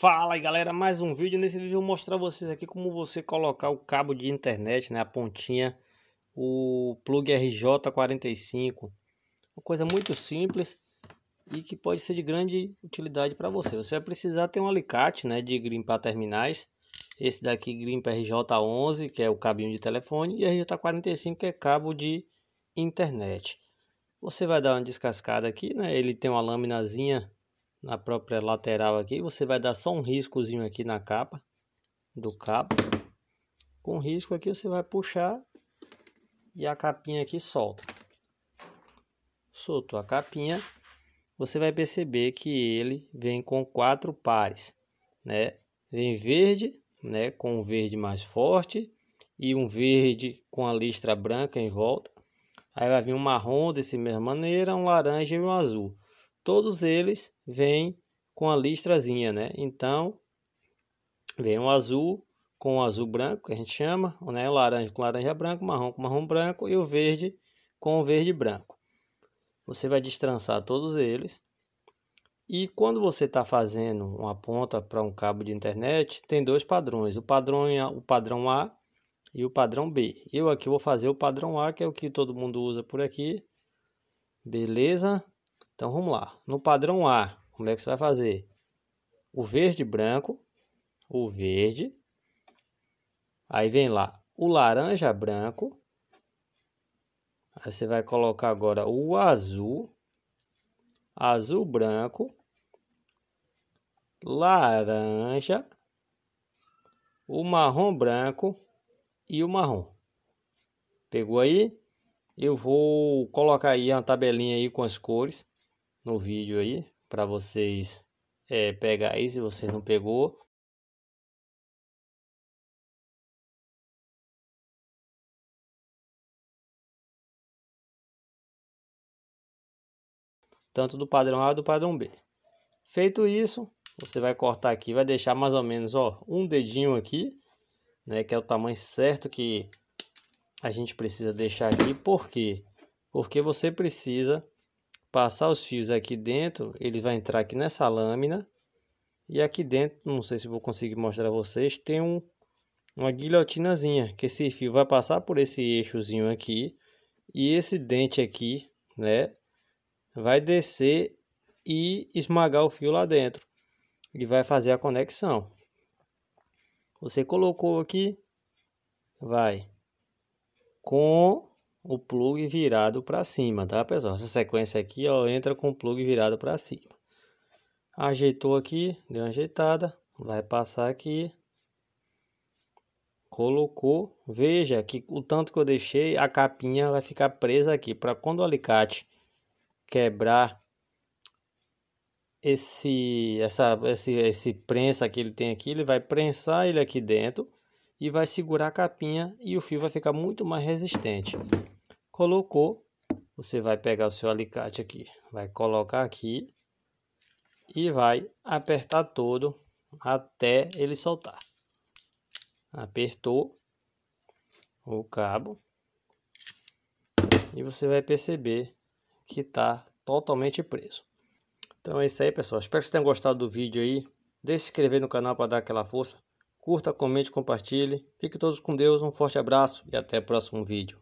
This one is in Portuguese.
Fala aí galera, mais um vídeo. Nesse vídeo eu vou mostrar vocês aqui como você colocar o cabo de internet, né, a pontinha, o plug RJ45. Uma coisa muito simples e que pode ser de grande utilidade para você. Você vai precisar ter um alicate né, de grimpar terminais. Esse daqui grimpa RJ11, que é o cabinho de telefone, e RJ45, que é cabo de internet. Você vai dar uma descascada aqui, né? Ele tem uma laminazinha na própria lateral aqui. Você vai dar só um riscozinho aqui na capa do cabo. Com risco aqui você vai puxar e a capinha aqui solta. Soltou a capinha, você vai perceber que ele vem com quatro pares, né? Vem verde, né, com um verde mais forte e um verde com a listra branca em volta. Aí vai vir um marrom desse mesma maneira, um laranja e um azul todos eles vêm com a listrazinha, né? Então, vem o azul com o azul branco, que a gente chama, né? O laranja com laranja branco, marrom com marrom branco e o verde com o verde branco. Você vai destrançar todos eles. E quando você está fazendo uma ponta para um cabo de internet, tem dois padrões, o padrão, o padrão A e o padrão B. Eu aqui vou fazer o padrão A, que é o que todo mundo usa por aqui. Beleza? Então vamos lá. No padrão A, como é que você vai fazer? O verde branco, o verde. Aí vem lá o laranja branco. Aí você vai colocar agora o azul, azul branco, laranja, o marrom branco e o marrom. Pegou aí? Eu vou colocar aí uma tabelinha aí com as cores no vídeo aí para vocês é, pegar aí se você não pegou. Tanto do padrão A do padrão B. Feito isso, você vai cortar aqui, vai deixar mais ou menos ó, um dedinho aqui, né, que é o tamanho certo que a gente precisa deixar aqui. Por quê? Porque você precisa passar os fios aqui dentro, ele vai entrar aqui nessa lâmina. E aqui dentro, não sei se vou conseguir mostrar a vocês, tem um, uma guilhotinazinha. Que esse fio vai passar por esse eixozinho aqui. E esse dente aqui, né? Vai descer e esmagar o fio lá dentro. E vai fazer a conexão. Você colocou aqui, vai com o plug virado para cima, tá, pessoal? Essa sequência aqui, ó, entra com o plug virado para cima. Ajeitou aqui, deu uma ajeitada, vai passar aqui. Colocou, veja que o tanto que eu deixei, a capinha vai ficar presa aqui, para quando o alicate quebrar esse, essa, esse, esse prensa que ele tem aqui, ele vai prensar ele aqui dentro e vai segurar a capinha e o fio vai ficar muito mais resistente. Colocou, você vai pegar o seu alicate aqui, vai colocar aqui e vai apertar todo até ele soltar. Apertou o cabo e você vai perceber que está totalmente preso. Então é isso aí, pessoal. Espero que vocês tenham gostado do vídeo aí. Deixe se inscrever no canal para dar aquela força. Curta, comente, compartilhe. Fique todos com Deus, um forte abraço e até o próximo vídeo.